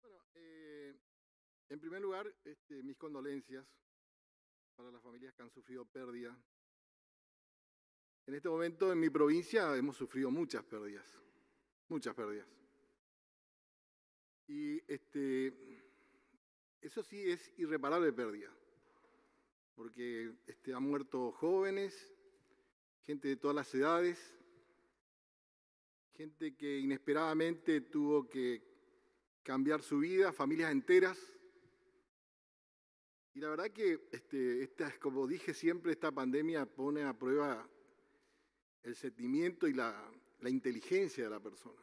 Bueno, eh, en primer lugar, este, mis condolencias para las familias que han sufrido pérdida. En este momento en mi provincia hemos sufrido muchas pérdidas, muchas pérdidas. Y este, eso sí es irreparable pérdida, porque este, han muerto jóvenes, gente de todas las edades, gente que inesperadamente tuvo que cambiar su vida, familias enteras. Y la verdad que, este, esta, como dije siempre, esta pandemia pone a prueba el sentimiento y la, inteligencia de la persona.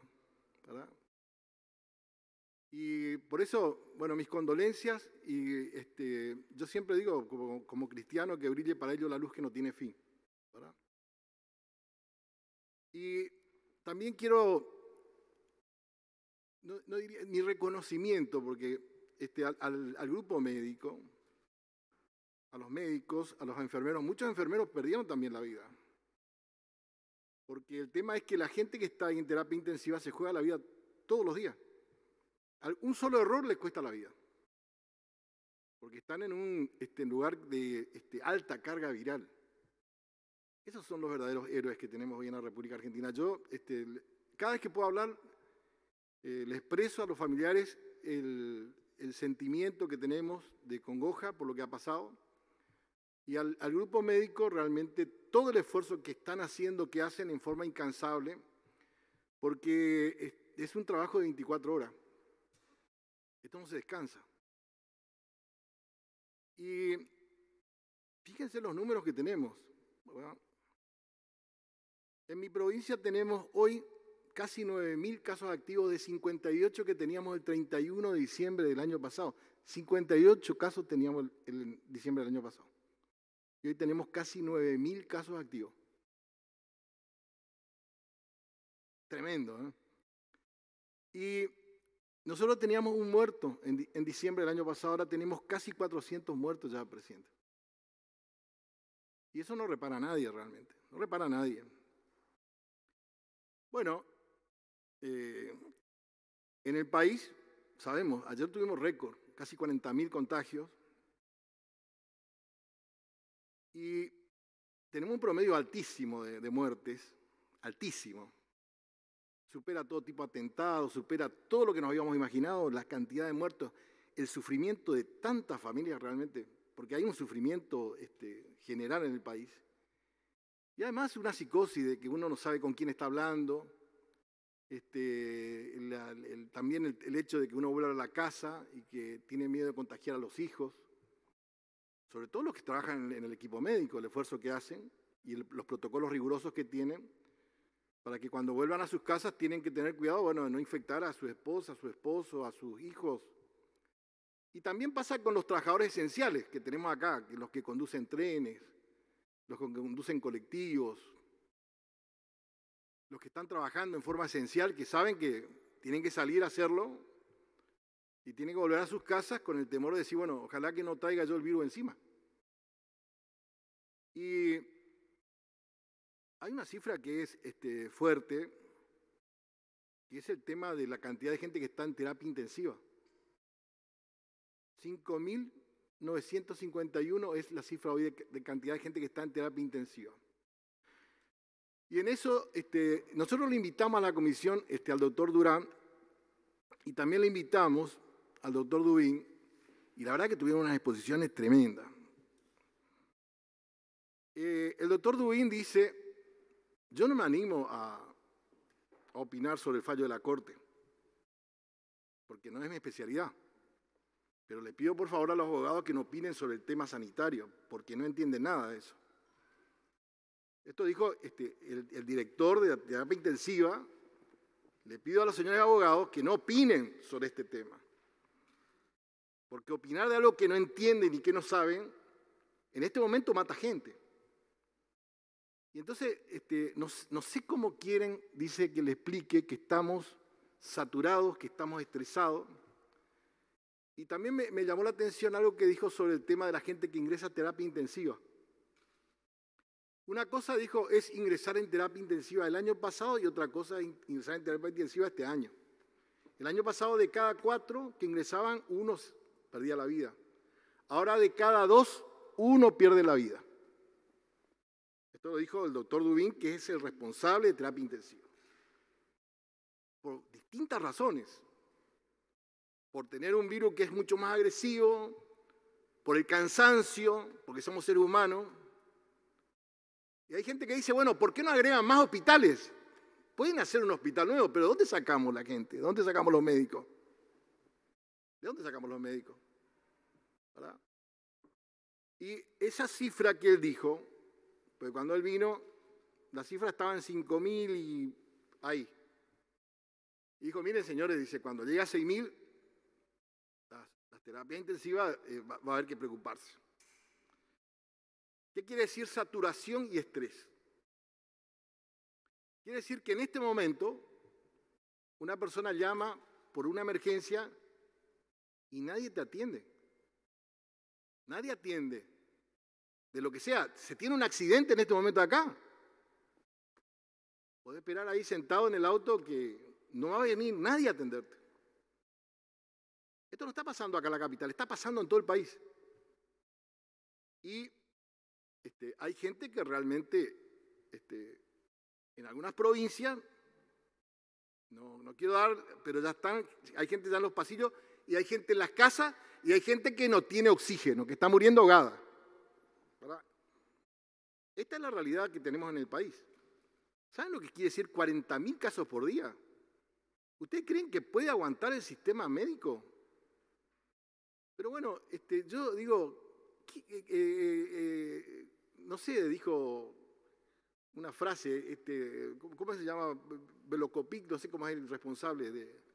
Y por eso, bueno, mis condolencias y este, yo siempre digo como, cristiano que brille para ellos la luz que no tiene fin. Y también quiero, no, diría mi reconocimiento, porque este, al, grupo médico, a los médicos, a los enfermeros, muchos enfermeros perdieron también la vida. Porque el tema es que la gente que está en terapia intensiva se juega la vida todos los días. Un solo error les cuesta la vida. Porque están en un este, lugar de este, alta carga viral. Esos son los verdaderos héroes que tenemos hoy en la República Argentina. Yo, este, cada vez que puedo hablar, eh, le expreso a los familiares el, sentimiento que tenemos de congoja por lo que ha pasado. Y al, grupo médico, realmente todo el esfuerzo que están haciendo, que hacen en forma incansable, porque es, un trabajo de 24 horas. Esto no se descansa. Y fíjense los números que tenemos. En mi provincia tenemos hoy casi 9.000 casos activos de 58 que teníamos el 31 de diciembre del año pasado. 58 casos teníamos el diciembre del año pasado. Y hoy tenemos casi 9.000 casos activos. Tremendo. ¿eh? Y nosotros teníamos un muerto en, en, diciembre del año pasado, ahora tenemos casi 400 muertos ya, presidente. Y eso no repara a nadie realmente, no repara a nadie. Bueno, eh, en el país, sabemos, ayer tuvimos récord, casi 40.000 contagios. Y tenemos un promedio altísimo de, muertes, altísimo. Supera todo tipo de atentados, supera todo lo que nos habíamos imaginado, la cantidad de muertos, el sufrimiento de tantas familias realmente, porque hay un sufrimiento este, general en el país. Y además una psicosis de que uno no sabe con quién está hablando. Este, también el, hecho de que uno vuelva a la casa y que tiene miedo de contagiar a los hijos, sobre todo los que trabajan en, el equipo médico, el esfuerzo que hacen y los protocolos rigurosos que tienen, para que cuando vuelvan a sus casas tienen que tener cuidado, bueno, de no infectar a su esposa, a su esposo, a sus hijos. Y también pasa con los trabajadores esenciales que tenemos acá, los que conducen trenes, los que conducen colectivos, los que están trabajando en forma esencial, que saben que tienen que salir a hacerlo y tienen que volver a sus casas con el temor de decir, bueno, ojalá que no traiga yo el virus encima. Y hay una cifra que es este, fuerte, que es el tema de la cantidad de gente que está en terapia intensiva. 5.000 951 es la cifra hoy de, cantidad de gente que está en terapia intensiva. Y en eso, este, nosotros le invitamos a la comisión, este, al doctor Durán, y también le invitamos al doctor Dubín, y la verdad que tuvieron unas exposiciones tremendas. Eh, el doctor Dubín dice, yo no me animo a opinar sobre el fallo de la Corte, porque no es mi especialidad. Pero le pido por favor a los abogados que no opinen sobre el tema sanitario, porque no entienden nada de eso. Esto dijo este, el, director de terapia intensiva. Le pido a los señores abogados que no opinen sobre este tema. Porque opinar de algo que no entienden y que no saben, en este momento mata gente. Y entonces, este, no, no sé cómo quieren, dice que le explique que estamos saturados, que estamos estresados, y también me, llamó la atención algo que dijo sobre el tema de la gente que ingresa a terapia intensiva. Una cosa dijo es ingresar en terapia intensiva el año pasado y otra cosa es ingresar en terapia intensiva este año. El año pasado de cada cuatro que ingresaban, uno perdía la vida. Ahora de cada dos, uno pierde la vida. Esto lo dijo el doctor Dubín, que es el responsable de terapia intensiva. Por distintas razones por tener un virus que es mucho más agresivo, por el cansancio, porque somos seres humanos. Y hay gente que dice, bueno, ¿por qué no agregan más hospitales? Pueden hacer un hospital nuevo, pero ¿dónde sacamos la gente? ¿Dónde sacamos los médicos? ¿De dónde sacamos los médicos? de dónde sacamos los médicos Y esa cifra que él dijo, pues cuando él vino, la cifra estaba en 5.000 y ahí. Y dijo, miren señores, dice, cuando llega a 6.000, terapia intensiva eh, va, a haber que preocuparse. ¿Qué quiere decir saturación y estrés? Quiere decir que en este momento una persona llama por una emergencia y nadie te atiende. Nadie atiende. De lo que sea, se tiene un accidente en este momento acá. Puedes esperar ahí sentado en el auto que no va a venir nadie a atenderte. Esto no está pasando acá en la capital, está pasando en todo el país. Y este, hay gente que realmente, este, en algunas provincias, no, no quiero dar, pero ya están, hay gente ya en los pasillos y hay gente en las casas y hay gente que no tiene oxígeno, que está muriendo ahogada. Esta es la realidad que tenemos en el país. ¿Saben lo que quiere decir 40.000 casos por día? ¿Ustedes creen que puede aguantar el sistema médico? Pero bueno, este, yo digo, eh, eh, eh, no sé, dijo una frase, este, ¿cómo se llama? Velocopic, no sé cómo es el responsable de...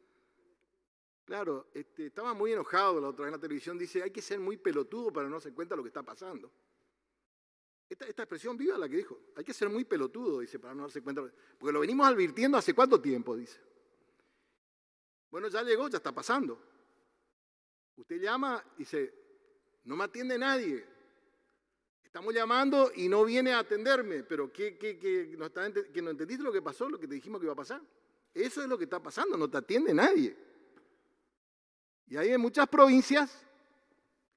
Claro, este, estaba muy enojado la otra vez en la televisión, dice, hay que ser muy pelotudo para no darse cuenta de lo que está pasando. Esta, expresión viva la que dijo, hay que ser muy pelotudo, dice, para no darse cuenta, porque lo venimos advirtiendo hace cuánto tiempo, dice. Bueno, ya llegó, ya está pasando. Usted llama y dice, no me atiende nadie. Estamos llamando y no viene a atenderme, pero ¿qué, qué, no, que no entendiste lo que pasó, lo que te dijimos que iba a pasar? Eso es lo que está pasando, no te atiende nadie. Y hay en muchas provincias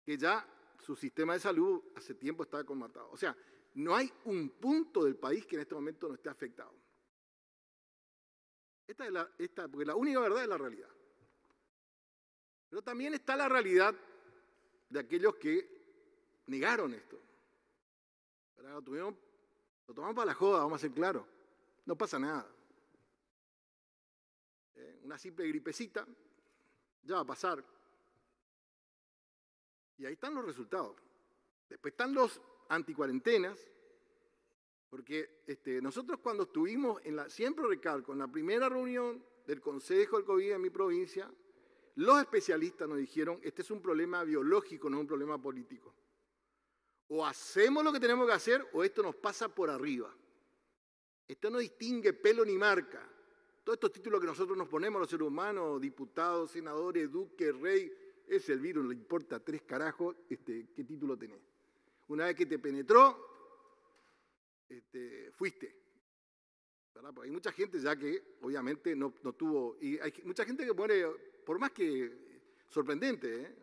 que ya su sistema de salud hace tiempo está colmatado. O sea, no hay un punto del país que en este momento no esté afectado. Esta es la, esta, porque la única verdad es la realidad. Pero también está la realidad de aquellos que negaron esto. lo tomamos para la joda, vamos a ser claros. No pasa nada. Eh, una simple gripecita ya va a pasar. Y ahí están los resultados. Después están los anticuarentenas, porque este, nosotros cuando estuvimos en la, siempre recalco, en la primera reunión del Consejo del COVID en mi provincia, los especialistas nos dijeron, este es un problema biológico, no es un problema político. O hacemos lo que tenemos que hacer o esto nos pasa por arriba. Esto no distingue pelo ni marca. Todos estos títulos que nosotros nos ponemos los seres humanos, diputados, senadores, duque, rey, es el virus, le importa tres carajos este, qué título tenés. Una vez que te penetró, este, fuiste. Hay mucha gente ya que obviamente no, no tuvo, y hay mucha gente que muere por más que sorprendente, ¿eh?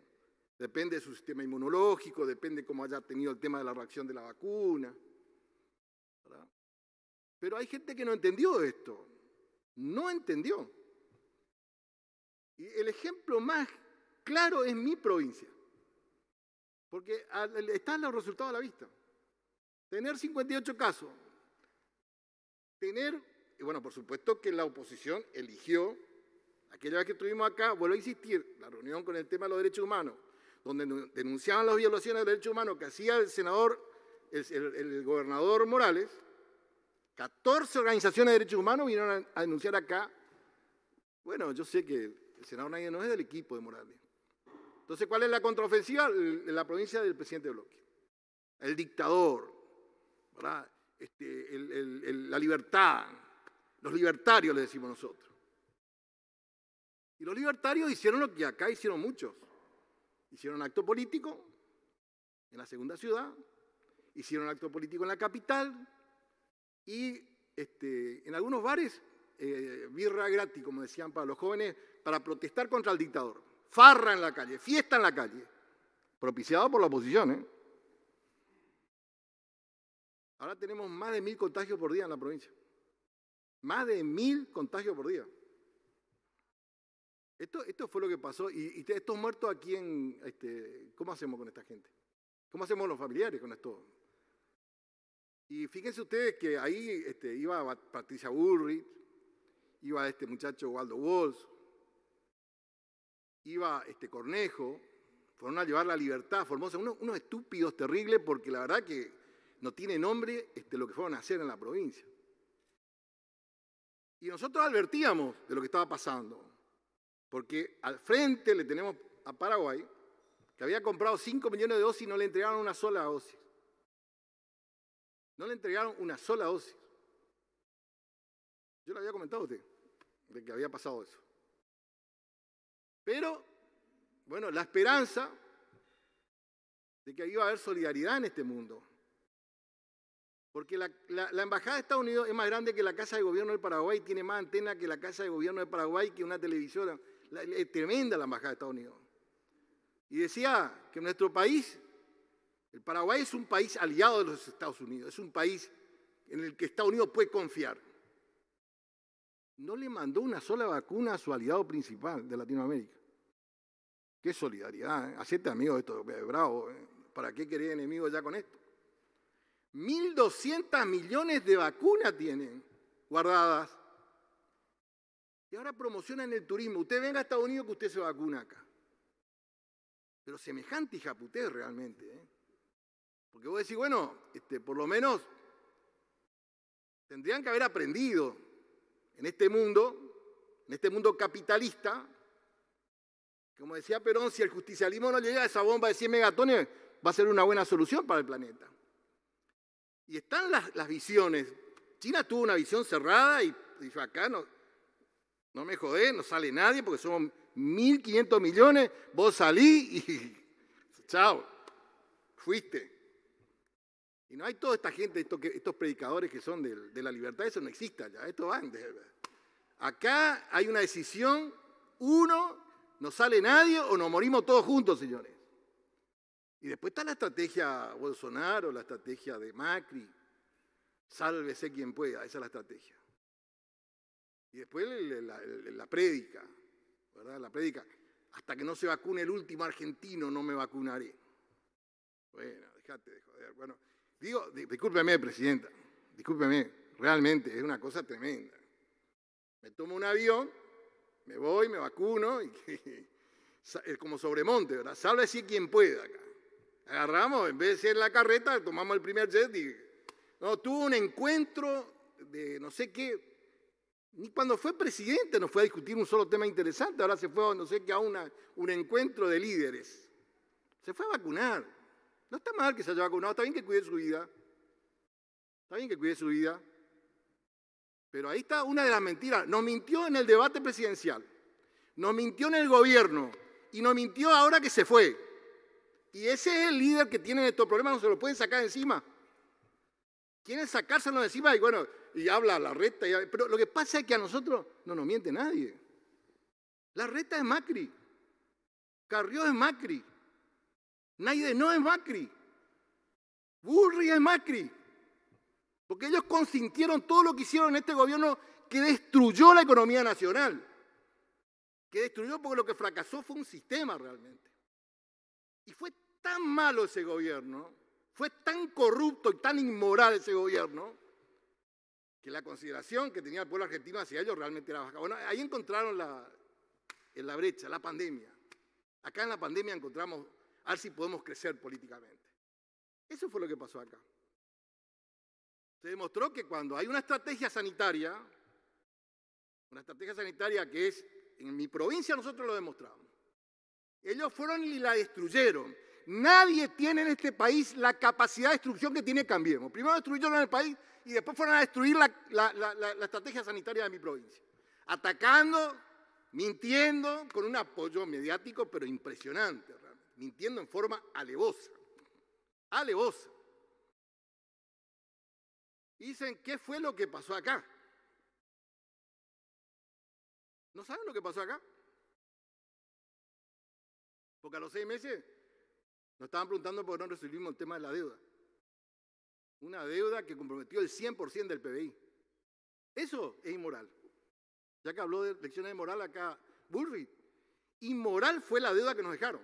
depende de su sistema inmunológico, depende cómo haya tenido el tema de la reacción de la vacuna. Pero hay gente que no entendió esto, no entendió. Y el ejemplo más claro es mi provincia, porque están los resultados a la vista. Tener 58 casos, tener, y bueno, por supuesto que la oposición eligió aquella vez que estuvimos acá, vuelvo a insistir, la reunión con el tema de los derechos humanos, donde denunciaban las violaciones de derechos humanos que hacía el senador, el, gobernador Morales, 14 organizaciones de derechos humanos vinieron a, denunciar acá. Bueno, yo sé que el senador Nadie no es del equipo de Morales. Entonces, ¿cuál es la contraofensiva? La provincia del presidente Bloque. El dictador, ¿verdad? Este, la libertad, los libertarios le decimos nosotros. Y los libertarios hicieron lo que acá hicieron muchos. Hicieron acto político en la segunda ciudad, hicieron acto político en la capital y este, en algunos bares eh, birra gratis, como decían para los jóvenes, para protestar contra el dictador. Farra en la calle, fiesta en la calle, propiciado por la oposición. ¿eh? Ahora tenemos más de mil contagios por día en la provincia. Más de mil contagios por día. Esto, fue lo que pasó. ¿Y, estos muertos aquí en, Este, ¿Cómo hacemos con esta gente? ¿Cómo hacemos los familiares con esto? Y fíjense ustedes que ahí este, iba Patricia Burrit, iba este muchacho Waldo Walsh, iba este Cornejo, fueron a llevar la libertad Formosa, unos, estúpidos terribles porque la verdad que no tiene nombre este, lo que fueron a hacer en la provincia. Y nosotros advertíamos de lo que estaba pasando. Porque al frente le tenemos a Paraguay, que había comprado 5 millones de dosis y no le entregaron una sola dosis. No le entregaron una sola dosis. Yo le había comentado a usted de que había pasado eso. Pero, bueno, la esperanza de que iba a haber solidaridad en este mundo. Porque la, Embajada de Estados Unidos es más grande que la Casa de Gobierno de Paraguay, tiene más antena que la Casa de Gobierno de Paraguay, que una televisión tremenda la embajada de Estados Unidos. Y decía que nuestro país, el Paraguay es un país aliado de los Estados Unidos, es un país en el que Estados Unidos puede confiar. No le mandó una sola vacuna a su aliado principal de Latinoamérica. Qué solidaridad, ¿eh? hacete amigo de esto, eh, bravo. ¿eh? ¿Para qué querés enemigos ya con esto? 1.200 millones de vacunas tienen guardadas y ahora promocionan el turismo. Usted venga a Estados Unidos que usted se vacuna acá. Pero semejante hijaputés realmente. ¿eh? Porque vos decís, bueno, este, por lo menos tendrían que haber aprendido en este mundo, en este mundo capitalista. Como decía Perón, si el justicialismo no llega a esa bomba de 100 megatones, va a ser una buena solución para el planeta. Y están las, las visiones. China tuvo una visión cerrada y dijo acá no, no me jodé, no sale nadie porque somos 1.500 millones, vos salí y chao, fuiste. Y no hay toda esta gente, estos, predicadores que son de, la libertad, eso no existe ya. esto va acá hay una decisión, uno, no sale nadie o nos morimos todos juntos, señores. Y después está la estrategia Bolsonaro, la estrategia de Macri, sálvese quien pueda, esa es la estrategia. Y después la, prédica, ¿verdad? La prédica. Hasta que no se vacune el último argentino, no me vacunaré. Bueno, déjate de joder. Bueno, digo, discúlpeme, presidenta, discúlpeme, realmente es una cosa tremenda. Me tomo un avión, me voy, me vacuno, y, es como sobremonte, ¿verdad? Sabe así quien pueda acá. Agarramos, en vez de ser la carreta, tomamos el primer jet y. No, tuvo un encuentro de no sé qué, ni cuando fue presidente no fue a discutir un solo tema interesante, ahora se fue, no sé qué, a un encuentro de líderes. Se fue a vacunar. No está mal que se haya vacunado, está bien que cuide su vida. Está bien que cuide su vida. Pero ahí está una de las mentiras. Nos mintió en el debate presidencial, nos mintió en el gobierno y nos mintió ahora que se fue. Y ese es el líder que tiene estos problemas, no se lo pueden sacar encima. Quieren sacárselo encima y bueno, y habla la reta. pero lo que pasa es que a nosotros no nos miente nadie. La reta es Macri. Carrió es Macri. nadie no es Macri. Burri es Macri. Porque ellos consintieron todo lo que hicieron en este gobierno que destruyó la economía nacional. Que destruyó porque lo que fracasó fue un sistema realmente. Y fue tan malo ese gobierno, fue tan corrupto y tan inmoral ese gobierno, que la consideración que tenía el pueblo argentino hacia ellos realmente era baja. Bueno, ahí encontraron la, en la brecha, la pandemia. Acá en la pandemia encontramos a ver si podemos crecer políticamente. Eso fue lo que pasó acá. Se demostró que cuando hay una estrategia sanitaria, una estrategia sanitaria que es, en mi provincia nosotros lo demostramos, ellos fueron y la destruyeron nadie tiene en este país la capacidad de destrucción que tiene Cambiemos. Primero destruyeron el país y después fueron a destruir la, la estrategia sanitaria de mi provincia. Atacando, mintiendo, con un apoyo mediático, pero impresionante, realmente. mintiendo en forma alevosa. Alevosa. Dicen, ¿qué fue lo que pasó acá? ¿No saben lo que pasó acá? Porque a los seis meses nos estaban preguntando por qué no resolvimos el tema de la deuda. Una deuda que comprometió el 100% del PBI. Eso es inmoral. Ya que habló de lecciones de moral acá Burry. Inmoral fue la deuda que nos dejaron.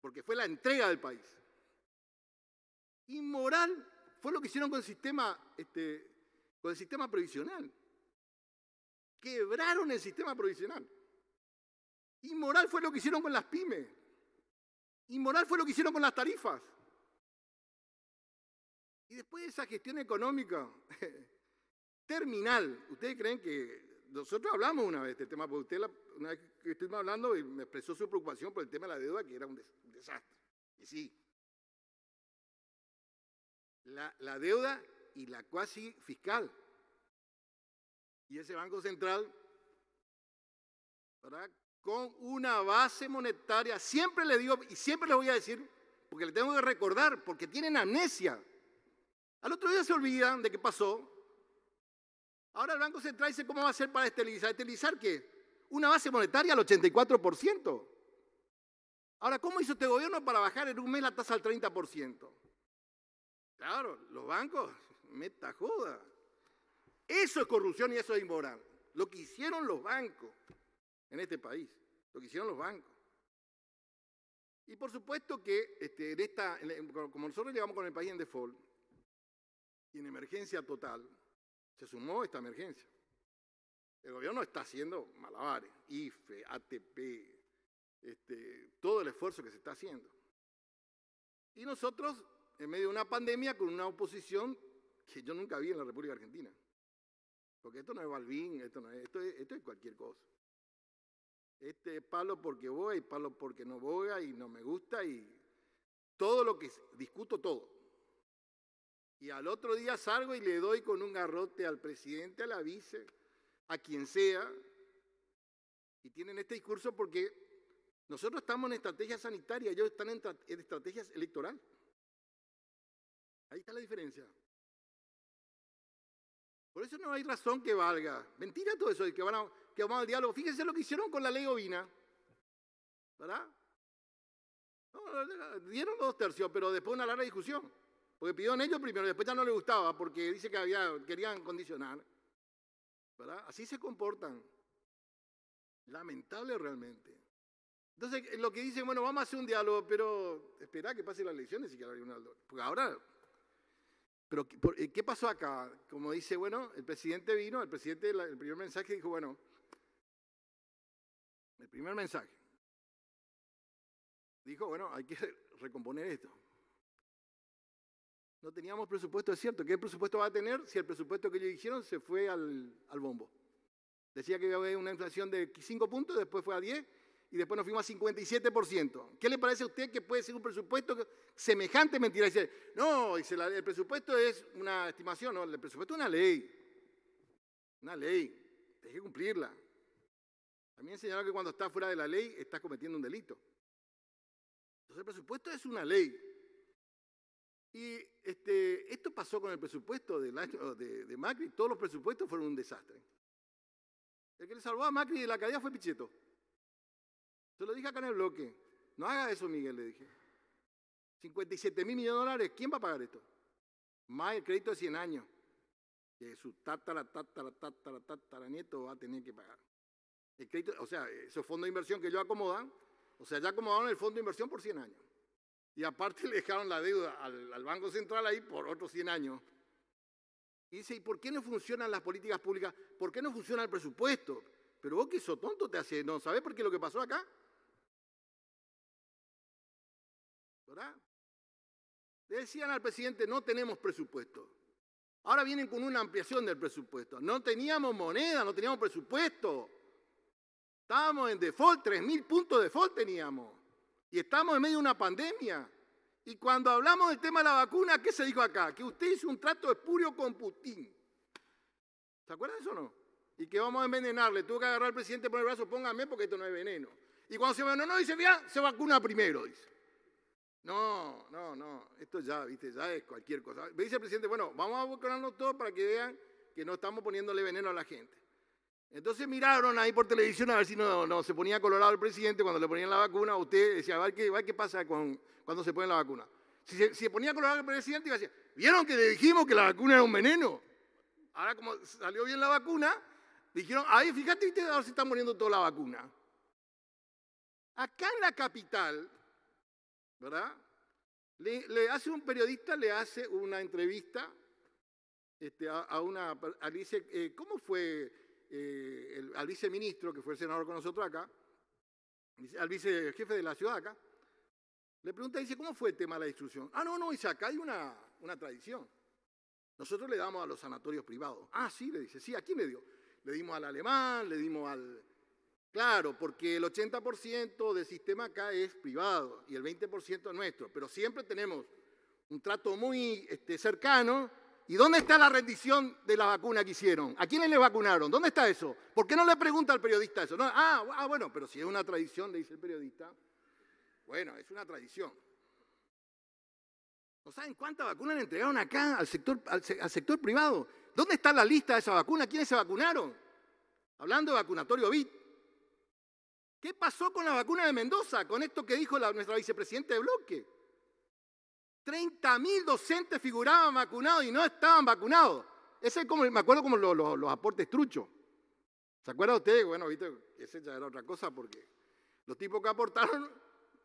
Porque fue la entrega del país. Inmoral fue lo que hicieron con el sistema, este, con el sistema provisional. Quebraron el sistema provisional. Inmoral fue lo que hicieron con las pymes. Inmoral fue lo que hicieron con las tarifas. Y después de esa gestión económica terminal, ¿ustedes creen que nosotros hablamos una vez del tema? Porque usted, una vez que estuvimos hablando, me expresó su preocupación por el tema de la deuda, que era un, desastre. Y sí. La, la deuda y la cuasi fiscal. Y ese Banco Central, ¿verdad? con una base monetaria. Siempre le digo, y siempre les voy a decir, porque le tengo que recordar, porque tienen amnesia. Al otro día se olvidan de qué pasó. Ahora el Banco Central dice, ¿cómo va a ser para esterilizar? ¿Esterilizar qué? Una base monetaria al 84%. Ahora, ¿cómo hizo este gobierno para bajar en un mes la tasa al 30%? Claro, los bancos, meta joda. Eso es corrupción y eso es inmoral. Lo que hicieron los bancos en este país lo que hicieron los bancos. Y por supuesto que este, esta, como nosotros llegamos con el país en default y en emergencia total, se sumó esta emergencia. El gobierno está haciendo malabares, IFE, ATP, este, todo el esfuerzo que se está haciendo. Y nosotros, en medio de una pandemia, con una oposición que yo nunca vi en la República Argentina. Porque esto no es Balbín, esto no esto es cualquier cosa. Este es palo porque voy, palo porque no voy y no me gusta y todo lo que discuto todo. Y al otro día salgo y le doy con un garrote al presidente, a la vice, a quien sea. Y tienen este discurso porque nosotros estamos en estrategia sanitaria, ellos están en, en estrategia electoral. Ahí está la diferencia. Por eso no hay razón que valga. Mentira todo eso de que van a que tomado el diálogo. Fíjense lo que hicieron con la ley ovina. ¿Verdad? dieron los dos tercios, pero después una larga discusión. Porque pidieron ellos primero, después ya no les gustaba, porque dice que había, querían condicionar. ¿Verdad? Así se comportan. Lamentable realmente. Entonces, eh, lo que dicen, bueno, vamos a hacer un diálogo, pero espera que pasen las elecciones y que haya un Porque ahora. Pero, eh, ¿qué pasó acá? Como dice, bueno, el presidente vino, el presidente, el primer mensaje dijo, bueno, el primer mensaje. Dijo, bueno, hay que recomponer esto. No teníamos presupuesto, es cierto. ¿Qué presupuesto va a tener si el presupuesto que ellos hicieron se fue al, al bombo? Decía que iba a haber una inflación de 5 puntos, después fue a 10 y después nos fuimos a 57%. ¿Qué le parece a usted que puede ser un presupuesto semejante mentira? Dice, no, el presupuesto es una estimación, no, el presupuesto es una ley. Una ley, hay que cumplirla. También señaló que cuando estás fuera de la ley, estás cometiendo un delito. Entonces el presupuesto es una ley. Y este, esto pasó con el presupuesto del año de, de Macri. Todos los presupuestos fueron un desastre. El que le salvó a Macri de la caída fue Pichetto. Se lo dije acá en el bloque. No haga eso, Miguel, le dije. 57 mil millones de dólares. ¿Quién va a pagar esto? Más el crédito de 100 años. Que su tatara, tatara, tatara, tatara nieto va a tener que pagar o sea, esos fondos de inversión que ellos acomodan, o sea, ya acomodaron el fondo de inversión por 100 años. Y aparte le dejaron la deuda al, Banco Central ahí por otros 100 años. Y dice, ¿y por qué no funcionan las políticas públicas? ¿Por qué no funciona el presupuesto? Pero vos que sos tonto te haces, ¿no sabés por qué lo que pasó acá? ¿Verdad? Le decían al presidente, no tenemos presupuesto. Ahora vienen con una ampliación del presupuesto. No teníamos moneda, no teníamos presupuesto. Estábamos en default, 3.000 puntos de default teníamos. Y estamos en medio de una pandemia. Y cuando hablamos del tema de la vacuna, ¿qué se dijo acá? Que usted hizo un trato espurio con Putin. ¿Se acuerdan de eso o no? Y que vamos a envenenarle. tuve que agarrar al presidente por el brazo, póngame porque esto no es veneno. Y cuando se envenenó, dice, mira, se vacuna primero, dice. No, no, no. Esto ya, viste, ya es cualquier cosa. Me dice el presidente, bueno, vamos a vacunarnos todos para que vean que no estamos poniéndole veneno a la gente. Entonces miraron ahí por televisión a ver si no, no se ponía colorado el presidente cuando le ponían la vacuna. Usted decía, a ver qué, pasa cuando se pone la vacuna. Si se, ponía colorado el presidente, iba a decir, ¿vieron que le dijimos que la vacuna era un veneno? Ahora como salió bien la vacuna, dijeron, ahí, fíjate, ahora se está muriendo toda la vacuna. Acá en la capital, ¿verdad? Le, hace un periodista, le hace una entrevista este, a, una, a, dice, eh, ¿cómo fue? Eh, el, al viceministro, que fue el senador con nosotros acá, al vicejefe de la ciudad acá, le pregunta, dice, ¿cómo fue el tema de la destrucción? Ah, no, no, dice, acá hay una, una tradición. Nosotros le damos a los sanatorios privados. Ah, sí, le dice, sí, aquí me dio? Le dimos al alemán, le dimos al... Claro, porque el 80% del sistema acá es privado y el 20% es nuestro, pero siempre tenemos un trato muy este, cercano ¿Y dónde está la rendición de la vacuna que hicieron? ¿A quiénes le vacunaron? ¿Dónde está eso? ¿Por qué no le pregunta al periodista eso? Ah, ah, bueno, pero si es una tradición, le dice el periodista. Bueno, es una tradición. ¿No saben cuántas vacunas le entregaron acá al sector, al, sector privado? ¿Dónde está la lista de esa vacuna? ¿Quiénes se vacunaron? Hablando de vacunatorio BIT. ¿Qué pasó con la vacuna de Mendoza? Con esto que dijo nuestra vicepresidenta de bloque. 30.000 docentes figuraban vacunados y no estaban vacunados. Ese es como, me acuerdo como los, aportes truchos. ¿Se acuerdan ustedes? Bueno, ¿viste? ese ya era otra cosa porque los tipos que aportaron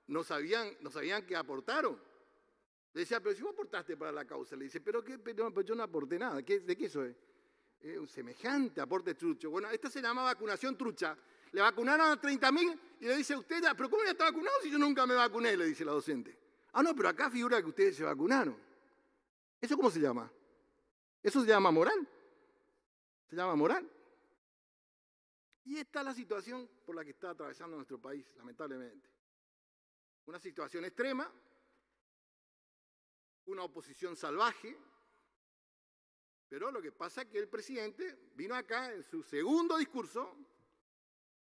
no sabían, no sabían que aportaron. Le decía, pero si vos aportaste para la causa. Le dice, pero, qué? pero, pues yo no aporté nada. ¿De qué eso es? un semejante aporte trucho. Bueno, esta se llama vacunación trucha. Le vacunaron a 30.000 y le dice a usted, pero ¿cómo ya está vacunado si yo nunca me vacuné? Le dice la docente. Ah, no, pero acá figura que ustedes se vacunaron. ¿Eso cómo se llama? Eso se llama moral. Se llama moral. Y esta es la situación por la que está atravesando nuestro país, lamentablemente. Una situación extrema, una oposición salvaje, pero lo que pasa es que el presidente vino acá en su segundo discurso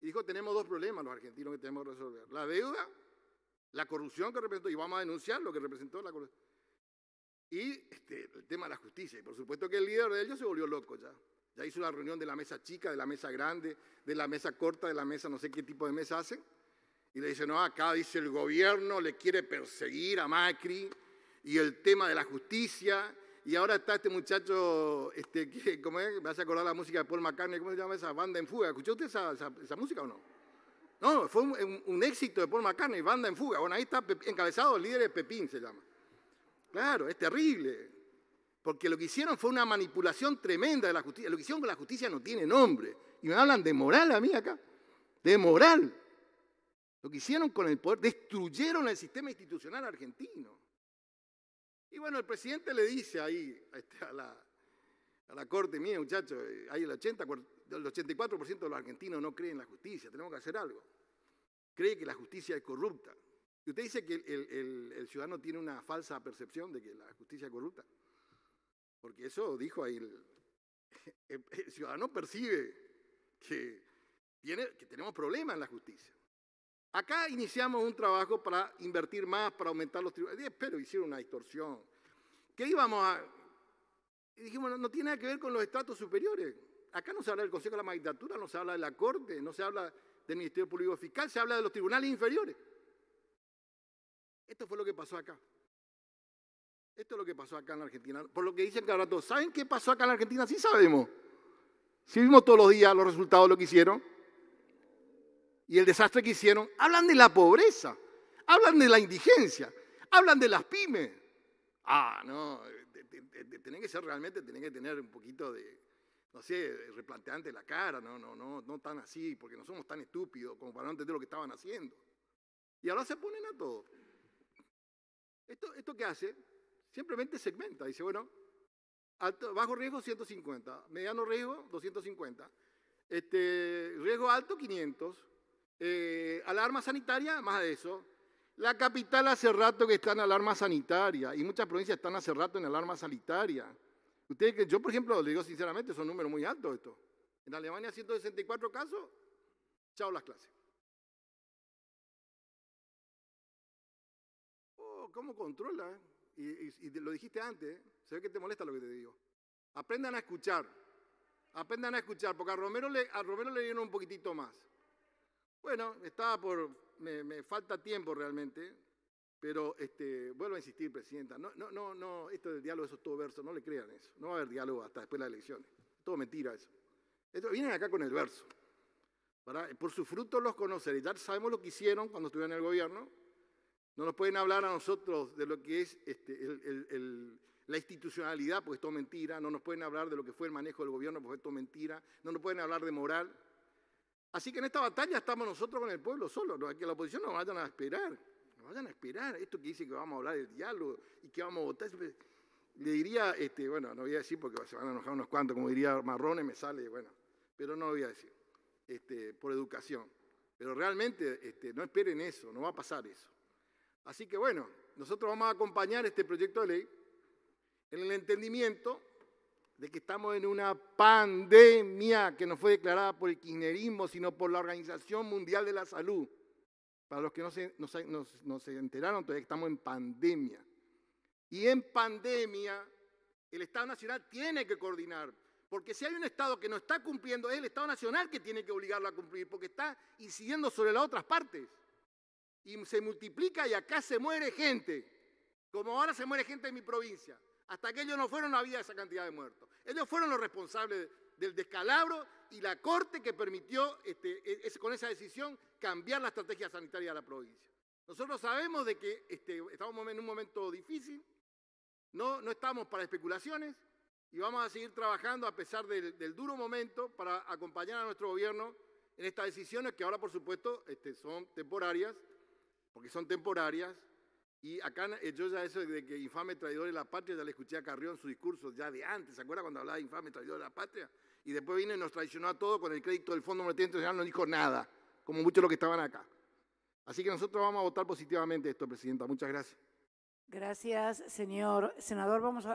y dijo, tenemos dos problemas los argentinos que tenemos que resolver, la deuda la corrupción que representó, y vamos a denunciar lo que representó la corrupción. Y este, el tema de la justicia. Y por supuesto que el líder de ellos se volvió loco ya. Ya hizo la reunión de la mesa chica, de la mesa grande, de la mesa corta, de la mesa no sé qué tipo de mesa hacen. Y le dice, no, acá dice el gobierno le quiere perseguir a Macri y el tema de la justicia. Y ahora está este muchacho, este, ¿cómo es? Me hace acordar la música de Paul McCartney, ¿cómo se llama esa banda en fuga? ¿Escuchó usted esa música o no? No, fue un, éxito de Paul y Banda en Fuga. Bueno, ahí está encabezado el líder de Pepín, se llama. Claro, es terrible. Porque lo que hicieron fue una manipulación tremenda de la justicia. Lo que hicieron con la justicia no tiene nombre. Y me hablan de moral a mí acá. De moral. Lo que hicieron con el poder, destruyeron el sistema institucional argentino. Y bueno, el presidente le dice ahí este, a la, a la corte, mire muchachos, eh, ahí el 80, el 84% de los argentinos no creen en la justicia, tenemos que hacer algo. Cree que la justicia es corrupta. Y usted dice que el, ciudadano tiene una falsa percepción de que la justicia es corrupta. Porque eso dijo ahí, el, ciudadano percibe que, tiene, que tenemos problemas en la justicia. Acá iniciamos un trabajo para invertir más, para aumentar los tribunales, eh, pero hicieron una distorsión. ¿Qué íbamos a...? Y dijimos, no, no tiene nada que ver con los estratos superiores acá no se habla del Consejo de la Magistratura, no se habla de la Corte, no se habla del Ministerio Público Fiscal, se habla de los tribunales inferiores. Esto fue lo que pasó acá. Esto es lo que pasó acá en la Argentina. Por lo que dicen cada todos, ¿saben qué pasó acá en la Argentina? Sí sabemos. Si vimos todos los días los resultados de lo que hicieron y el desastre que hicieron. Hablan de la pobreza, hablan de la indigencia, hablan de las pymes. Ah, no, tienen que ser realmente, tienen que tener un poquito de, no sé, replanteante la cara, no, no, no, no tan así, porque no somos tan estúpidos como para no entender lo que estaban haciendo. Y ahora se ponen a todo. Esto, esto que hace, simplemente segmenta, dice, bueno, bajo riesgo 150, mediano riesgo 250, este, riesgo alto 500, eh, alarma sanitaria, más de eso. La capital hace rato que está en alarma sanitaria y muchas provincias están hace rato en alarma sanitaria ustedes que yo, por ejemplo, le digo sinceramente, son números muy altos esto. En Alemania, 164 casos, chao las clases. Oh, ¿cómo controla? Y, lo dijiste antes, ¿eh? se ve que te molesta lo que te digo. Aprendan a escuchar, aprendan a escuchar, porque a Romero le, a Romero le dieron un poquitito más. Bueno, estaba por, me falta tiempo realmente, pero este, vuelvo a insistir, Presidenta, no, no, no, no, esto del diálogo, eso es todo verso, no le crean eso. No va a haber diálogo hasta después de las elecciones. Todo mentira eso. vienen acá con el verso. Por su fruto los conoceré. Ya sabemos lo que hicieron cuando estuvieron en el gobierno. No nos pueden hablar a nosotros de lo que es este, la institucionalidad, porque es todo mentira. No nos pueden hablar de lo que fue el manejo del gobierno, porque es todo mentira. No nos pueden hablar de moral. Así que en esta batalla estamos nosotros con el pueblo solos. Que la oposición nos vayan a esperar vayan a esperar, esto que dice que vamos a hablar del diálogo y que vamos a votar. Le diría, este, bueno, no voy a decir porque se van a enojar unos cuantos, como diría Marrones, me sale, bueno, pero no lo voy a decir, este, por educación. Pero realmente este, no esperen eso, no va a pasar eso. Así que bueno, nosotros vamos a acompañar este proyecto de ley en el entendimiento de que estamos en una pandemia que no fue declarada por el kirchnerismo, sino por la Organización Mundial de la Salud. Para los que no se, enteraron, todavía estamos en pandemia. Y en pandemia, el Estado Nacional tiene que coordinar, porque si hay un Estado que no está cumpliendo, es el Estado Nacional que tiene que obligarlo a cumplir, porque está incidiendo sobre las otras partes. Y se multiplica y acá se muere gente, como ahora se muere gente en mi provincia. Hasta que ellos no fueron no había esa cantidad de muertos. Ellos fueron los responsables del descalabro y la corte que permitió este, e, con esa decisión cambiar la estrategia sanitaria de la provincia. Nosotros sabemos de que este, estamos en un momento difícil, no, no estamos para especulaciones y vamos a seguir trabajando a pesar del, duro momento para acompañar a nuestro gobierno en estas decisiones que ahora, por supuesto, este, son temporarias, porque son temporarias. Y acá eh, yo ya eso de que infame traidor de la patria, ya le escuché a Carrión su discurso ya de antes, ¿se acuerda cuando hablaba de infame traidor de la patria? Y después vino y nos traicionó a todos con el crédito del Fondo Monetario Internacional, no dijo nada como muchos los que estaban acá. Así que nosotros vamos a votar positivamente esto, Presidenta. Muchas gracias. Gracias, señor senador. Vamos a